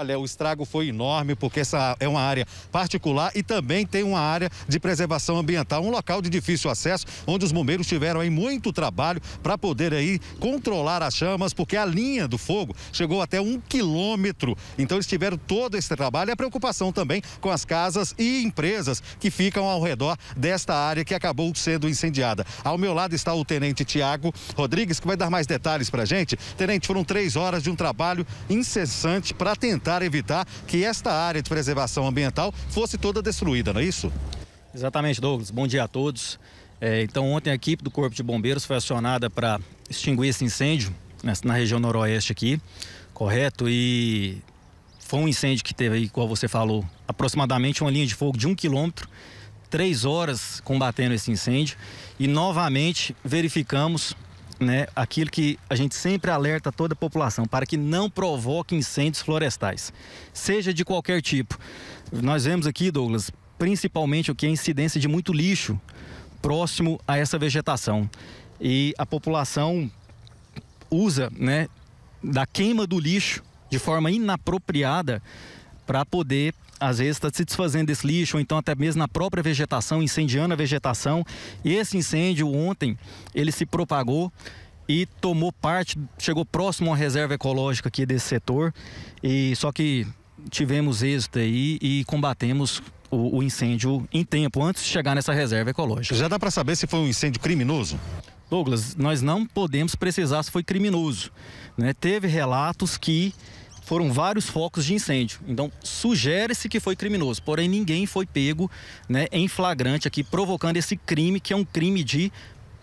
Olha, o estrago foi enorme porque essa é uma área particular e também tem uma área de preservação ambiental, um local de difícil acesso, onde os bombeiros tiveram aí muito trabalho para poder aí controlar as chamas, porque a linha do fogo chegou até um quilômetro. Então eles tiveram todo esse trabalho e a preocupação também com as casas e empresas que ficam ao redor desta área que acabou sendo incendiada. Ao meu lado está o tenente Tiago Rodrigues, que vai dar mais detalhes para gente. Tenente, foram três horas de um trabalho incessante para tentar tentar evitar que esta área de preservação ambiental fosse toda destruída, não é isso? Exatamente, Douglas. Bom dia a todos. É, então, ontem a equipe do Corpo de Bombeiros foi acionada para extinguir esse incêndio na região noroeste aqui, correto? E foi um incêndio que teve aí, como você falou, aproximadamente uma linha de fogo de um quilômetro, três horas combatendo esse incêndio e novamente verificamos né, aquilo que a gente sempre alerta toda a população, para que não provoque incêndios florestais, seja de qualquer tipo. Nós vemos aqui, Douglas, principalmente o que é incidência de muito lixo próximo a essa vegetação. E a população usa né, da queima do lixo de forma inapropriada para poder, às vezes, estar tá se desfazendo desse lixo, ou então até mesmo na própria vegetação, incendiando a vegetação. Esse incêndio ontem, ele se propagou e tomou parte, chegou próximo a uma reserva ecológica aqui desse setor, e só que tivemos êxito aí e combatemos o, o incêndio em tempo, antes de chegar nessa reserva ecológica. Já dá para saber se foi um incêndio criminoso? Douglas, nós não podemos precisar se foi criminoso. Né? Teve relatos que foram vários focos de incêndio. Então, sugere-se que foi criminoso, porém ninguém foi pego né, em flagrante aqui, provocando esse crime, que é um crime de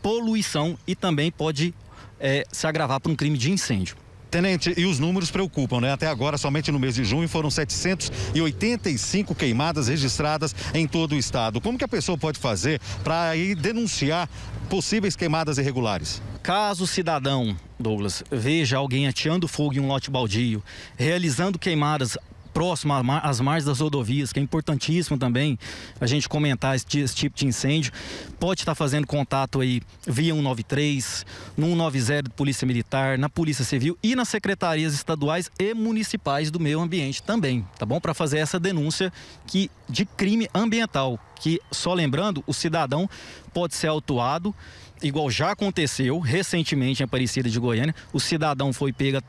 poluição e também pode é, se agravar para um crime de incêndio. Tenente, e os números preocupam, né? Até agora, somente no mês de junho, foram 785 queimadas registradas em todo o estado. Como que a pessoa pode fazer para denunciar possíveis queimadas irregulares? Caso o cidadão, Douglas, veja alguém ateando fogo em um lote baldio, realizando queimadas próximo às margens das rodovias, que é importantíssimo também a gente comentar esse, esse tipo de incêndio. Pode estar fazendo contato aí via 193, no 190 de Polícia Militar, na Polícia Civil e nas secretarias estaduais e municipais do meio ambiente também, tá bom? Para fazer essa denúncia que de crime ambiental, que só lembrando, o cidadão pode ser autuado igual já aconteceu recentemente em Aparecida de Goiânia, o cidadão foi pego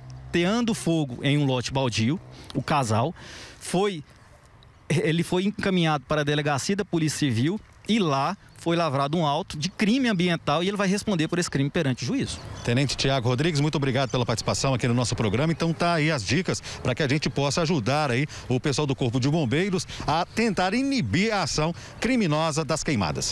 ateando fogo em um lote baldio, o casal, foi ele foi encaminhado para a delegacia da Polícia Civil e lá foi lavrado um auto de crime ambiental e ele vai responder por esse crime perante o juízo. Tenente Tiago Rodrigues, muito obrigado pela participação aqui no nosso programa. Então tá aí as dicas para que a gente possa ajudar aí o pessoal do Corpo de Bombeiros a tentar inibir a ação criminosa das queimadas.